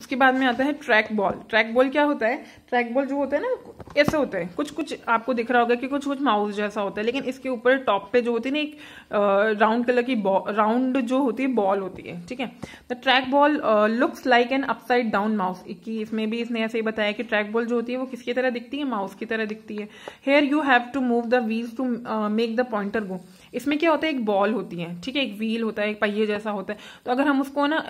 उसके बाद में आता है ट्रैक बॉल ट्रैक बॉल क्या होता है ट्रैक बॉल जो होता है ना ऐसे होता है कुछ कुछ आपको दिख रहा होगा कि कुछ कुछ माउस जैसा होता है लेकिन इसके ऊपर टॉप पे जो होती है ना एक राउंड कलर की राउंड जो होती है बॉल होती है ठीक है the trackball looks like an upside down mouse की इसमें भी इसने ऐसे ही बताया कि ट्रैक बॉल जो होती है वो किसकी तरह दिखती है माउस की तरह दिखती है here you have to move the wheels to make the pointer go इसमें क्या होता है एक बॉल होती है ठीक है एक व्हील होता है एक पहिए जैसा होता है तो अगर हम उसको ना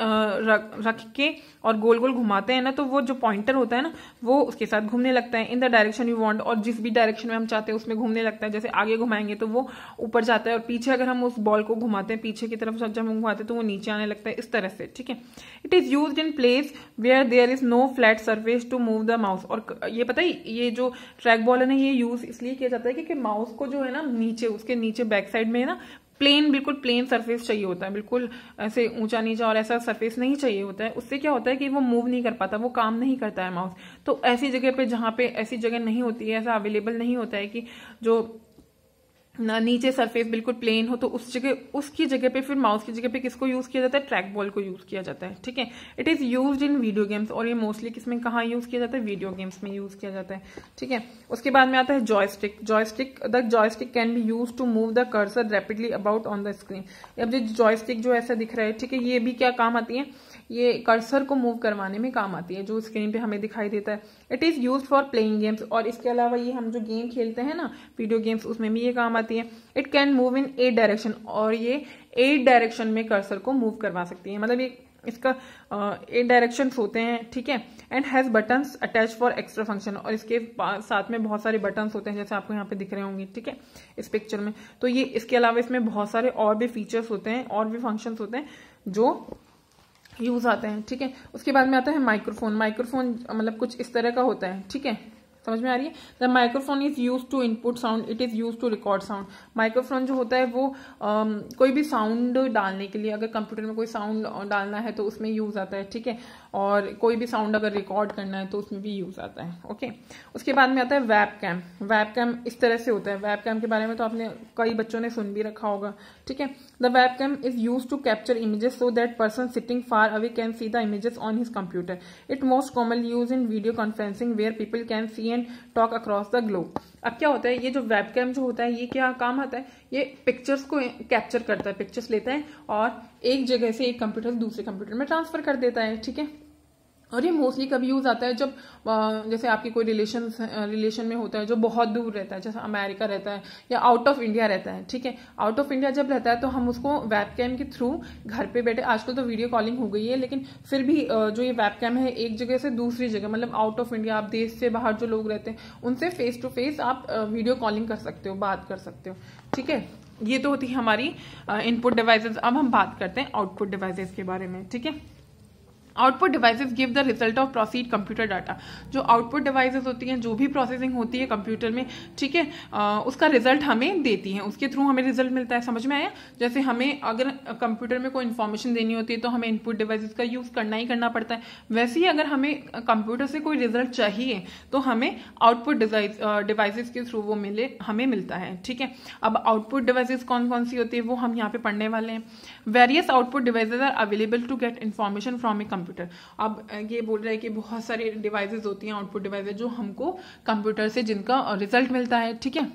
रख के और गोल गोल घुमाते हैं ना तो वो जो पॉइंटर होता है ना वो उसके साथ घूमने लगता है in the direction you want और जिस भी डायरेक्शन में हम चाहते हैं उसमें घूमने लगता है जैसे आगे घुमाएंगे तो वो ऊपर जाता है और पीछे अगर हम उस बॉल को घुमाते हैं पीछे की तरफ जब हम घुमाते हैं तो वो नीचे आने लगता है इस तरह से ठीक है it is use in place where there is no flat surface to move the mouse और ये पता है ये जो ट्रैक बॉल है ना ये यूज इसलिए किया जाता है क्योंकि माउस को जो है ना नीचे उसके नीचे बैक साइड में है ना प्लेन बिल्कुल प्लेन सरफेस चाहिए होता है बिल्कुल ऐसे ऊंचा नीचा और ऐसा सरफेस नहीं चाहिए होता है उससे क्या होता है कि वो मूव नहीं कर पाता वो काम नहीं करता है माउस तो ऐसी जगह पे जहाँ पे ऐसी जगह नहीं होती है ऐसा अवेलेबल नहीं होता है कि जो नीचे सरफेस बिल्कुल प्लेन हो तो उस जगह उसकी जगह पे फिर माउस की जगह पे किसको यूज किया जाता है ट्रैक बॉल को यूज किया जाता है ठीक है it is use in video games और ये मोस्टली किसमें कहाँ यूज किया जाता है वीडियो गेम्स में यूज किया जाता है ठीक है उसके बाद में आता है joystick joystick the joystick can be use to move the cursor rapidly about on the screen अब जो जॉयस्टिक जो ऐसा दिख रहा है ठीक है ये भी क्या काम आती है ये कर्सर को मूव करवाने में काम आती है जो स्क्रीन पे हमें दिखाई देता है it is use for playing games और इसके अलावा ये हम जो गेम खेलते हैं ना वीडियो गेम्स उसमें भी ये काम करवाती है it can move in eight direction और ये एट डायरेक्शन में कर्सर को मूव करवा सकती है मतलब ये इसका एट uh, डायरेक्शन होते हैं ठीक है and has button attach for extra function और इसके साथ में बहुत सारे बटन होते हैं जैसे आपको यहाँ पे दिख रहे होंगे ठीक है इस पिक्चर में तो ये इसके अलावा इसमें बहुत सारे और भी फीचर्स होते हैं और भी फंक्शन होते हैं जो यूज आते हैं ठीक है उसके बाद में आता है माइक्रोफोन माइक्रोफोन मतलब कुछ इस तरह का होता है ठीक है समझ में आ रही है the microphone is use to input sound it is use to record sound microphone जो होता है वो um, कोई भी साउंड डालने के लिए अगर कंप्यूटर में कोई साउंड uh, डालना है तो उसमें यूज आता है ठीक है और कोई भी साउंड अगर रिकॉर्ड करना है तो उसमें भी यूज आता है ओके उसके बाद में आता है वैप कैम वैप कैम इस तरह से होता है वैप कैम के बारे में तो आपने कई बच्चों ने सुन भी रखा होगा ठीक है the webcam is use to capture images so that person sitting far away can see the images on his computer it most common use in video conferencing where people can see and talk across the globe अब क्या होता है ये जो web cam जो होता है ये क्या काम आता है ये पिक्चर्स को कैप्चर करता है पिक्चर्स लेता है और एक जगह से एक कंप्यूटर दूसरे कंप्यूटर में ट्रांसफर कर देता है ठीक है और ये मोस्टली कभी यूज आता है जब जैसे आपके कोई रिलेशन रिलेशन में होता है जो बहुत दूर रहता है जैसे अमेरिका रहता है या आउट ऑफ इंडिया रहता है ठीक है आउट ऑफ इंडिया जब रहता है तो हम उसको वेब कैम के थ्रू घर पे बैठे आजकल तो वीडियो कॉलिंग हो गई है लेकिन फिर भी जो ये वेब कैम है एक जगह से दूसरी जगह मतलब आउट ऑफ इंडिया आप देश से बाहर जो लोग रहते हैं उनसे फेस टू फेस आप वीडियो कॉलिंग कर सकते हो बात कर सकते हो ठीक है ये तो होती है हमारी इनपुट डिवाइसेज अब हम बात करते हैं आउटपुट डिवाइसेज के बारे में ठीक है output devices give the result of proceed computer data जो आउटपुट डिवाइसेस होती हैं जो भी प्रोसेसिंग होती है कंप्यूटर में ठीक है उसका रिजल्ट हमें देती हैं उसके थ्रू हमें रिजल्ट मिलता है समझ में आया जैसे हमें अगर कंप्यूटर में कोई इन्फॉर्मेशन देनी होती है तो हमें इनपुट डिवाइसेस का यूज़ करना ही करना पड़ता है वैसे ही अगर हमें कंप्यूटर से कोई रिजल्ट चाहिए तो हमें आउटपुट डिवाइस के थ्रू वो मिले हमें मिलता है ठीक है अब आउटपुट डिवाइस कौन कौन सी होती है वो हम यहाँ पे पढ़ने वाले हैं various output devices are available to get information from a computer अब ये बोल रहा है कि बहुत सारी डिवाइसेज होती हैं आउटपुट डिवाइसेज जो हमको कंप्यूटर से जिनका रिजल्ट मिलता है ठीक है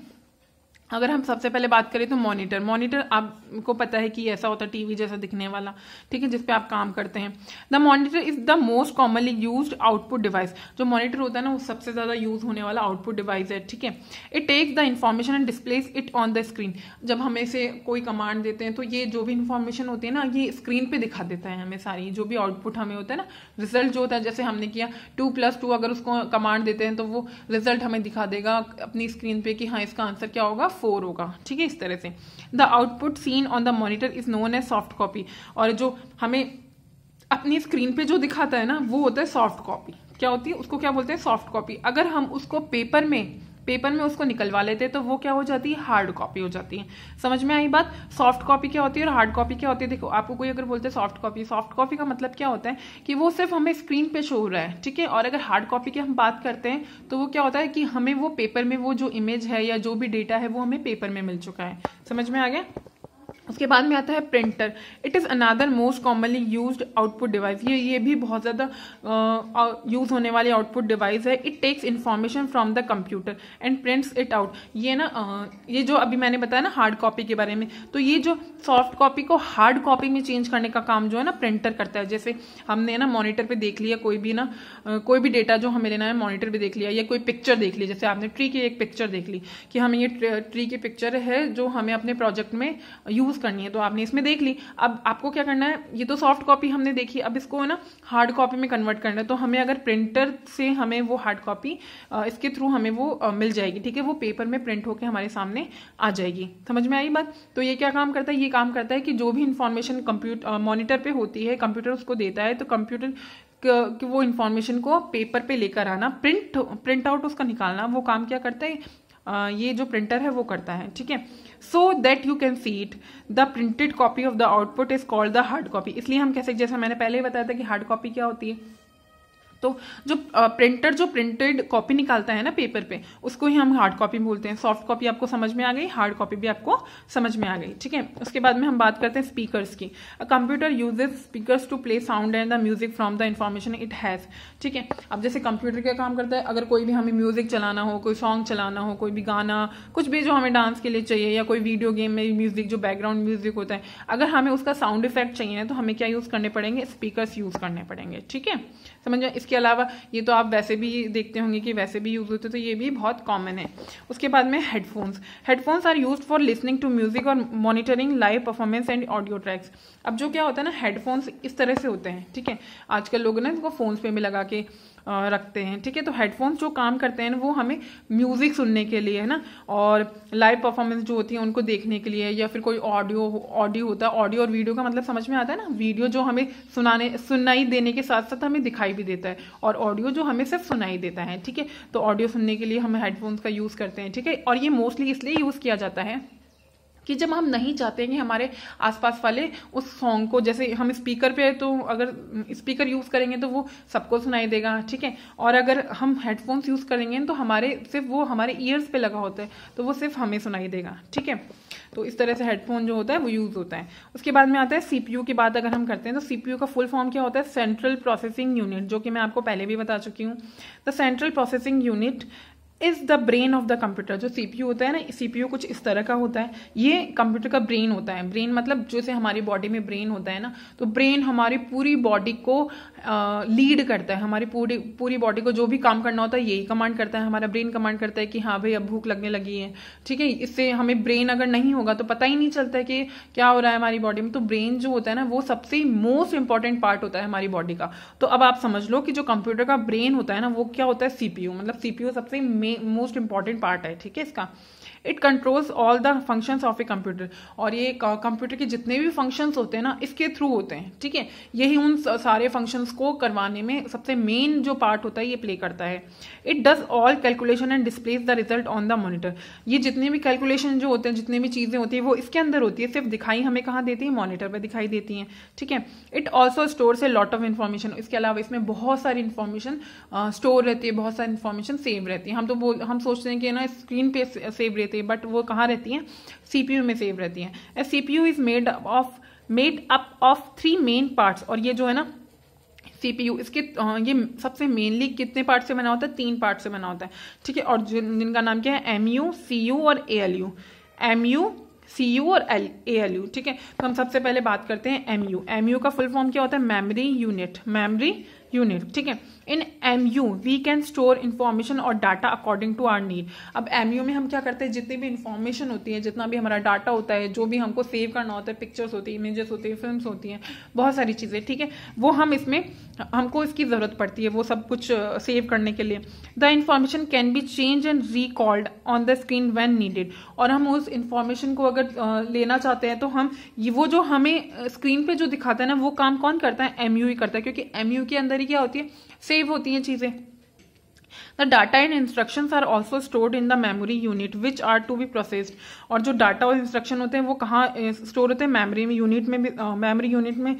अगर हम सबसे पहले बात करें तो मॉनिटर मॉनिटर आपको पता है कि ऐसा होता है टीवी जैसा दिखने वाला ठीक है जिसपे आप काम करते हैं the monitor is the most commonly used output device जो मॉनिटर होता है ना वो सबसे ज़्यादा यूज होने वाला आउटपुट डिवाइस है ठीक है it takes the information and displays it on the screen जब हमें इसे कोई कमांड देते हैं तो ये जो भी इन्फॉर्मेशन होती है ना ये स्क्रीन पर दिखा देता है हमें सारी जो भी आउटपुट हमें होता है ना रिजल्ट जो होता है जैसे हमने किया टू प्लस टू अगर उसको कमांड देते हैं तो वो रिजल्ट हमें दिखा देगा अपनी स्क्रीन पर कि हाँ इसका आंसर क्या होगा फोर होगा ठीक है इस तरह से the output seen on the monitor is known as soft copy और जो हमें अपनी स्क्रीन पे जो दिखाता है ना वो होता है सॉफ्ट कॉपी क्या होती है उसको क्या बोलते हैं सॉफ्ट कॉपी अगर हम उसको पेपर में पेपर में उसको निकलवा लेते तो वो क्या हो जाती है हार्ड कॉपी हो जाती है समझ में आई बात सॉफ्ट कॉपी क्या होती है और हार्ड कॉपी क्या होती है देखो आपको कोई अगर बोलते हैं सॉफ्ट कॉपी सॉफ्ट कॉपी का मतलब क्या होता है कि वो सिर्फ हमें स्क्रीन पे शो हो रहा है ठीक है और अगर हार्ड कॉपी की हम बात करते हैं तो वो क्या होता है कि हमें वो पेपर में वो जो इमेज है या जो भी डेटा है वो हमें पेपर में मिल चुका है समझ में आ गया उसके बाद में आता है printer it is another most commonly use output device ये ये भी बहुत ज़्यादा यूज़ होने वाली आउटपुट डिवाइस है it takes information from the computer and prints it out ये ना uh, ये जो अभी मैंने बताया ना हार्ड कॉपी के बारे में तो ये जो सॉफ्ट कॉपी को हार्ड कॉपी में चेंज करने का काम जो है ना प्रिंटर करता है जैसे हमने ना मोनिटर पर देख लिया कोई भी ना uh, कोई भी डेटा जो हमें लेना है मोनिटर पर देख लिया या कोई पिक्चर देख ली जैसे आपने ट्री की एक पिक्चर देख ली कि हमें ये ट्री की पिक्चर है जो हमें अपने प्रोजेक्ट में यूज़ यूज़ करनी है तो आपने इसमें देख ली अब आपको क्या करना है ये तो सॉफ्ट कॉपी हमने देखी अब इसको है ना हार्ड कॉपी में कन्वर्ट करना है तो हमें अगर प्रिंटर से हमें वो हार्ड कॉपी इसके थ्रू हमें वो मिल जाएगी ठीक है वो पेपर में प्रिंट होकर हमारे सामने आ जाएगी समझ में आई बात तो ये क्या काम करता है ये काम करता है कि जो भी इन्फॉर्मेशन कंप्यूटर मॉनिटर पे होती है कंप्यूटर उसको देता है तो कंप्यूटर कि वो इन्फॉर्मेशन को पेपर पे लेकर आना प्रिंट प्रिंट आउट उसका निकालना वो काम क्या करता है ये जो प्रिंटर है वो करता है ठीक है so that you can see it the printed copy of the output is called the hard copy इसलिए हम कह सकते जैसा मैंने पहले ही बताया था कि हार्ड कॉपी क्या होती है तो जो प्रिंटर जो प्रिंटेड कॉपी निकालता है ना पेपर पे उसको ही हम हार्ड कॉपी बोलते हैं सॉफ्ट कॉपी आपको समझ में आ गई हार्ड कॉपी भी आपको समझ में आ गई ठीक है उसके बाद में हम बात करते हैं स्पीकर्स की computer uses speakers to play sound and the music from the information it has ठीक है अब जैसे कंप्यूटर क्या काम करता है अगर कोई भी हमें म्यूजिक चलाना हो कोई सॉन्ग चलाना हो कोई भी गाना कुछ भी जो हमें डांस के लिए चाहिए या कोई वीडियो गेम में म्यूजिक जो बैकग्राउंड म्यूजिक होता है अगर हमें उसका साउंड इफेक्ट चाहिए तो हमें क्या यूज़ करने पड़ेंगे स्पीकर यूज़ करने पड़ेंगे ठीक है समझ जाए इसके अलावा ये तो आप वैसे भी देखते होंगे कि वैसे भी यूज़ होते तो ये भी बहुत कॉमन है उसके बाद में headphones headphones are use for listening to music और monitoring live performance and audio tracks अब जो क्या होता है ना हेडफोन्स इस तरह से होते हैं ठीक है आजकल लोग ना इसको फ़ोन्स पे भी लगा के रखते हैं ठीक है तो हेडफोन्स जो काम करते हैं वो हमें म्यूज़िक सुनने के लिए है ना और लाइव परफॉर्मेंस जो होती है उनको देखने के लिए या फिर कोई ऑडियो ऑडियो होता है ऑडियो और वीडियो का मतलब समझ में आता है ना वीडियो जो हमें सुनाने सुनाई देने के साथ साथ हमें दिखाई भी देता है और ऑडियो जो हमें सिर्फ सुनाई देता है ठीक है तो ऑडियो सुनने के लिए हम हेडफोन्स का यूज़ करते हैं ठीक है और ये मोस्टली इसलिए यूज़ किया जाता है कि जब हम नहीं चाहते हैं कि हमारे आसपास वाले उस सॉन्ग को जैसे हम स्पीकर पे तो अगर स्पीकर यूज़ करेंगे तो वो सबको सुनाई देगा ठीक है और अगर हम हेडफोन्स यूज़ करेंगे तो हमारे सिर्फ वो हमारे ईयर्स पे लगा होता है तो वो सिर्फ हमें सुनाई देगा ठीक है तो इस तरह से हेडफोन जो होता है वो यूज़ होता है उसके बाद में आता है सीपीयू की बात अगर हम करते हैं तो सीपीयू का फुल फॉर्म क्या होता है सेंट्रल प्रोसेसिंग यूनिट जो कि मैं आपको पहले भी बता चुकी हूँ the central processing unit is the brain of the computer जो सीपीयू होता है ना सीपीयू कुछ इस तरह का होता है ये कंप्यूटर का ब्रेन होता है ब्रेन मतलब जैसे हमारी बॉडी में ब्रेन होता है ना तो ब्रेन हमारी पूरी बॉडी को लीड करता है हमारी पूरी पूरी बॉडी को जो भी काम करना होता है यही कमांड करता है हमारा ब्रेन कमांड करता है कि हाँ भाई अब भूख लगने लगी है ठीक है इससे हमें ब्रेन अगर नहीं होगा तो पता ही नहीं चलता है कि क्या हो रहा है हमारी बॉडी में तो ब्रेन जो होता है ना वो सबसे मोस्ट इंपॉर्टेंट पार्ट होता है हमारी बॉडी का तो अब आप समझ लो कि जो कंप्यूटर का ब्रेन होता है ना वो क्या होता है सीपीयू मतलब सीपीयू सबसे मोस्ट इंपॉर्टेंट पार्ट है ठीक है इसका it controls all the functions of a computer और ये कंप्यूटर के जितने भी फंक्शंस होते हैं ना इसके थ्रू होते हैं ठीक है यही उन सारे फंक्शंस को करवाने में सबसे मेन जो पार्ट होता है ये प्ले करता है it does all calculation and displays the result on the monitor ये जितने भी कैलकुलेशन जो होते हैं जितनी भी चीज़ें होती है वो इसके अंदर होती है सिर्फ दिखाई हमें कहाँ देती है मॉनिटर पर दिखाई देती हैं ठीक है it also store a lot of information इसके अलावा इसमें बहुत सारी इन्फॉर्मेशन स्टोर रहती है बहुत सारी इन्फॉर्मेशन सेव रहती है हम तो बोल हम सोचते हैं कि ना स्क्रीन पे सेव रहती है सकते बट वो कहाँ रहती हैं सीपीयू में सेव रहती हैं a CPU is made of made up of three main parts और ये जो है ना सीपीयू इसके ये सबसे मेनली कितने पार्ट से बना होता है तीन पार्ट से बना होता है ठीक है और जिन जिनका नाम क्या है एम यू सी यू और A L U M U C U और एल ए एल यू ठीक है तो हम सबसे पहले बात करते हैं एम यू एम यू का फुल फॉर्म क्या होता है मेमोरी यूनिट मेमोरी यूनिट ठीक है in M U we can store information और data according to our need अब एम यू में हम क्या करते हैं जितनी भी इन्फॉर्मेशन होती है जितना भी हमारा डाटा होता है जो भी हमको सेव करना होता है पिक्चर्स होती है इमेजेस होती है फिल्म होती हैं बहुत सारी चीज़ें ठीक है वो हम इसमें हमको इसकी ज़रूरत पड़ती है वो सब कुछ सेव करने के लिए the information can be change and recalled on the screen when needed और हम उस इन्फॉर्मेशन को अगर लेना चाहते हैं तो हम वो जो हमें स्क्रीन पर जो दिखाता है ना वो काम कौन करता है एम ही करता है क्योंकि एम के अंदर सारी क्या होती है सेव होती हैं चीज़ें the data and instructions are also stored in the memory unit which are to be processed और जो डाटा और इंस्ट्रक्शन होते हैं वो कहाँ स्टोर होते हैं मेमोरी यूनिट में भी मेमोरी यूनिट में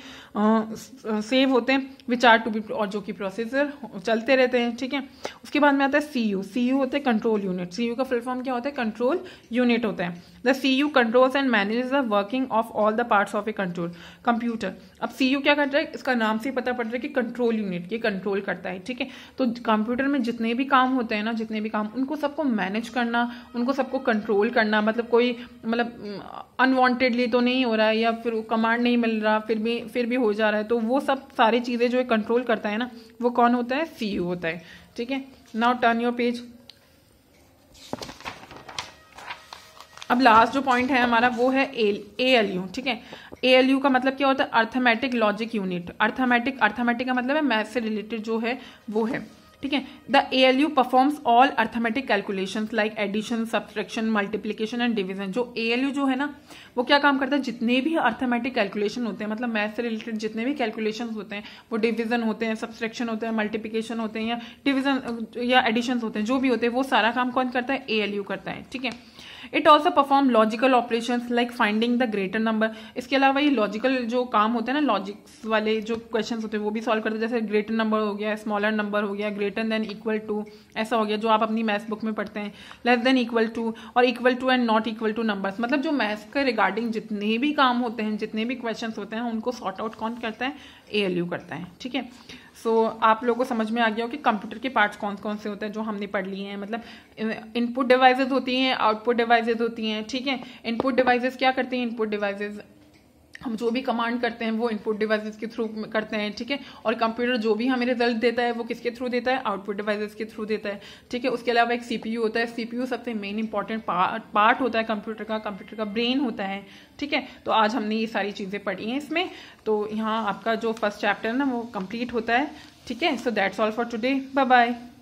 सेव होते हैं विच आर टू बी और जो कि प्रोसेसर चलते रहते हैं ठीक है उसके बाद में आता है सी यू सी यू होते हैं कंट्रोल यूनिट सी यू का फुल फॉर्म क्या होता है कंट्रोल यूनिट होता है the C U controls and manage the working of all the parts of a control computer अब सी यू क्या कर है इसका नाम से पता पड़ रहा है कि कंट्रोल यूनिट ये कंट्रोल करता है ठीक है तो कंप्यूटर में जितने भी काम होते हैं ना जितने भी काम उनको सबको मैनेज करना उनको सबको कंट्रोल करना मतलब कोई मतलब अनवांटेडली तो नहीं हो रहा है या फिर कमांड नहीं मिल रहा फिर भी फिर भी हो जा रहा है तो वो सब सारी चीज़ें जो कंट्रोल करता है ना वो कौन होता है सी e होता है ठीक है नाउ टर्न योर पेज अब लास्ट जो पॉइंट है हमारा वो है ए एल यू ठीक है ए एल यू का मतलब क्या होता है arithmetic logic unit arithmetic arithmetic का मतलब है मैथ से रिलेटेड जो है वो है ठीक है the A L U performs all arithmetic calculation like addition subtraction multiplication and division जो ए एल यू जो है ना वो क्या काम करता है जितने भी अर्थमेटिक कैलकुलेशन होते हैं मतलब मैथ से रिलेटेड जितने भी कैलकुलेशन होते हैं वो डिविजन होते हैं सब्सट्रैक्शन होते हैं मल्टीप्लीकेशन होते हैं या डिविजन या एडिशन होते हैं जो भी होते हैं वो सारा काम कौन करता है ए एल यू करता है ठीक है it also perform logical operation like finding the greater number इसके अलावा ये लॉजिकल जो काम होते हैं ना लॉजिक्स वाले जो क्वेश्चन होते हैं वो भी सॉल्व करते हैं जैसे ग्रेटर नंबर हो गया स्मॉलर नंबर हो गया ग्रेटर देन इक्वल टू ऐसा हो गया जो आप अपनी मैथ्स बुक में पढ़ते हैं लेस देन इक्वल टू और equal to and not equal to numbers मतलब जो मैथ्स के रिगार्डिंग जितने भी काम होते हैं जितने भी क्वेश्चन होते हैं उनको सॉर्ट आउट कौन करता है ए करता है ठीक है सो so, आप लोगों को समझ में आ गया हो कि कंप्यूटर के पार्ट्स कौन कौन से होते हैं जो हमने पढ़ लिए हैं मतलब इनपुट डिवाइसेस होती हैं आउटपुट डिवाइसेस होती हैं ठीक है इनपुट डिवाइसेस क्या करती हैं इनपुट डिवाइसेस हम जो भी कमांड करते हैं वो इनपुट डिवाइसेस के थ्रू करते हैं ठीक है और कंप्यूटर जो भी हमें रिजल्ट देता है वो किसके थ्रू देता है आउटपुट डिवाइसेस के थ्रू देता है ठीक है उसके अलावा एक सीपीयू होता है सीपीयू सबसे मेन इंपॉर्टेंट पार्ट होता है कंप्यूटर का कंप्यूटर का ब्रेन होता है ठीक है तो आज हमने ये सारी चीज़ें पढ़ी हैं इसमें तो यहाँ आपका जो फर्स्ट चैप्टर है ना वो कम्प्लीट होता है ठीक है so that's all for today bye bye